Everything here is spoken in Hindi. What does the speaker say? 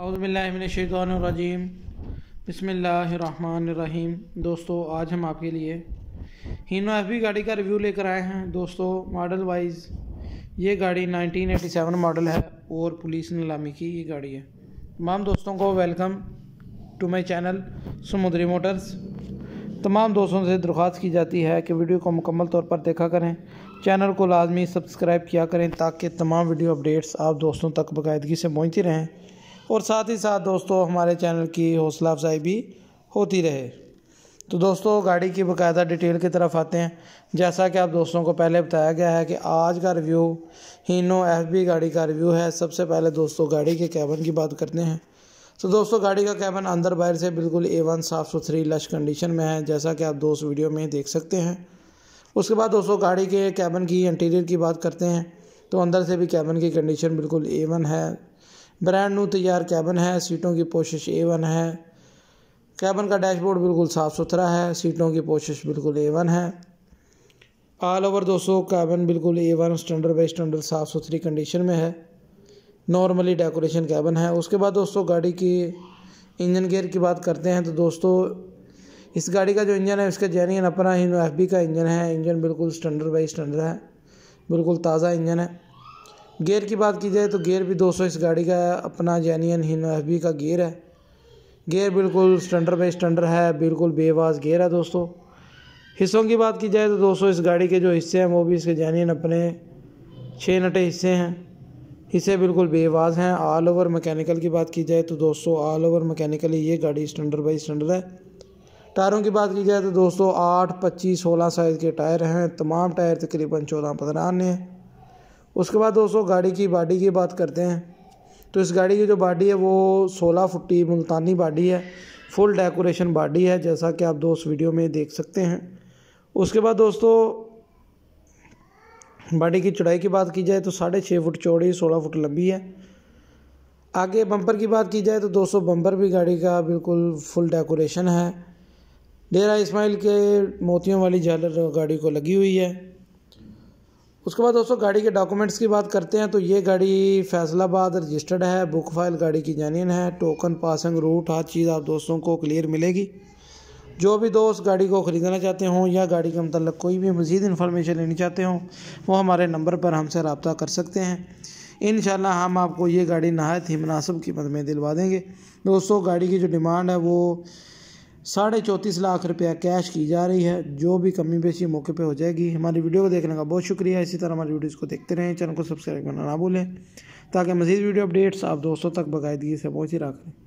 अवज़बिल्लाशीम बसमीम दोस्तों आज हम आपके लिए हिनो एफ बी गाड़ी का रिव्यू लेकर आए हैं दोस्तों मॉडल वाइज ये गाड़ी 1987 मॉडल है और पुलिस नीलामी की ये गाड़ी है तमाम दोस्तों को वेलकम टू माय चैनल समुद्री मोटर्स तमाम दोस्तों से दरख्वास्त की जाती है कि वीडियो को मुकम्मल तौर पर देखा करें चैनल को लाजमी सब्सक्राइब किया करें ताकि तमाम वीडियो अपडेट्स आप दोस्तों तक बाकायदगी से पहुँचती रहें और साथ ही साथ दोस्तों हमारे चैनल की हौसला अफजाई भी होती रहे तो दोस्तों गाड़ी की बकायदा डिटेल की तरफ आते हैं जैसा कि आप दोस्तों को पहले बताया गया है कि आज का रिव्यू हीनो एफ बी गाड़ी का रिव्यू है सबसे पहले दोस्तों गाड़ी के कैबन की बात करते हैं तो दोस्तों गाड़ी का कैबन अंदर बाहर से बिल्कुल ए वन साफ़ सुथरी लश कंडीशन में है जैसा कि आप दोस्त वीडियो में देख सकते हैं उसके बाद दोस्तों गाड़ी के कैबन की इंटीरियर की बात करते हैं तो अंदर से भी कैबन की कंडीशन बिल्कुल ए वन है ब्रांड न्यू तैयार कैबन है सीटों की पोशिश ए वन है कैबन का डैशबोर्ड बिल्कुल साफ़ सुथरा है सीटों की पोशिश बिल्कुल ए वन है ऑल ओवर दोस्तों कैबन बिल्कुल A one standard by standard साफ़ सुथरी कंडीशन में है नॉर्मली डेकोरेशन कैबन है उसके बाद दोस्तों गाड़ी की इंजन गेयर की बात करते हैं तो दोस्तों इस गाड़ी का जो इंजन है इसका जैनियन अपना ही एफ का इंजन है इंजन बिल्कुल स्टैंडर्ड बाई स्टैंडर्ड है बिल्कुल ताज़ा इंजन है गेयर की बात की जाए तो गेयर भी 200 इस गाड़ी का अपना जैनियन हिनो एफ का गेयर है गेयर बिल्कुल स्टैंडर बाई स्टैंडर है बिल्कुल बेवाज गेयर है दोस्तों हिस्सों की बात की जाए तो दोस्तों इस गाड़ी के जो हिस्से हैं वो भी इसके जैनियन अपने छः नटे हिस्से हैं हिस्से बिल्कुल बेवाज हैं ऑल ओवर मैकेनिकल की बात की जाए तो दोस्तों ऑल ओवर मैकेनिकली ये गाड़ी स्टैंडर बाई स्टैंडर है टायरों की बात की जाए तो दोस्तों आठ पच्चीस सोलह साइज़ के टायर हैं तमाम टायर तकरीबन चौदह पंद्रह आने हैं उसके बाद दोस्तों गाड़ी की बाडी की बात करते हैं तो इस गाड़ी की जो बाडी है वो सोलह फुटी मुल्तानी बाडी है फुल डेकोरेशन बाडी है जैसा कि आप दोस्त वीडियो में देख सकते हैं उसके बाद दोस्तों बाडी की चौड़ाई की बात की जाए तो साढ़े छः फुट चौड़ी सोलह फुट लंबी है आगे बम्पर की बात की जाए तो दोस्तों बम्पर भी गाड़ी का बिल्कुल फुल डेकोरेशन है डेरा इस्माइल के मोतियों वाली झालर गाड़ी को लगी हुई है उसके बाद दोस्तों गाड़ी के डॉक्यूमेंट्स की बात करते हैं तो ये गाड़ी फैसलाबाद रजिस्टर्ड है बुक फाइल गाड़ी की जानिन है टोकन पासिंग रूट हर चीज़ आप दोस्तों को क्लियर मिलेगी जो भी दोस्त गाड़ी को ख़रीदना चाहते हों या गाड़ी के मतलब कोई भी मज़ीद इन्फॉर्मेशन लेनी चाहते हों वो हमारे नंबर पर हमसे रबता कर सकते हैं इन हम आपको ये गाड़ी नहायत ही मुनासब कीमत में दिलवा देंगे दोस्तों गाड़ी की जो डिमांड है वो साढ़े चौंतीस लाख रुपया कैश की जा रही है जो भी कमी बेची मौके पे हो जाएगी हमारी वीडियो को देखने का बहुत शुक्रिया इसी तरह हमारी वीडियोज़ को देखते रहें चैनल को सब्सक्राइब करना ना भूलें ताकि मज़ीद वीडियो अपडेट्स आप दोस्तों तक बाकायदगी से पहुँच ही रखें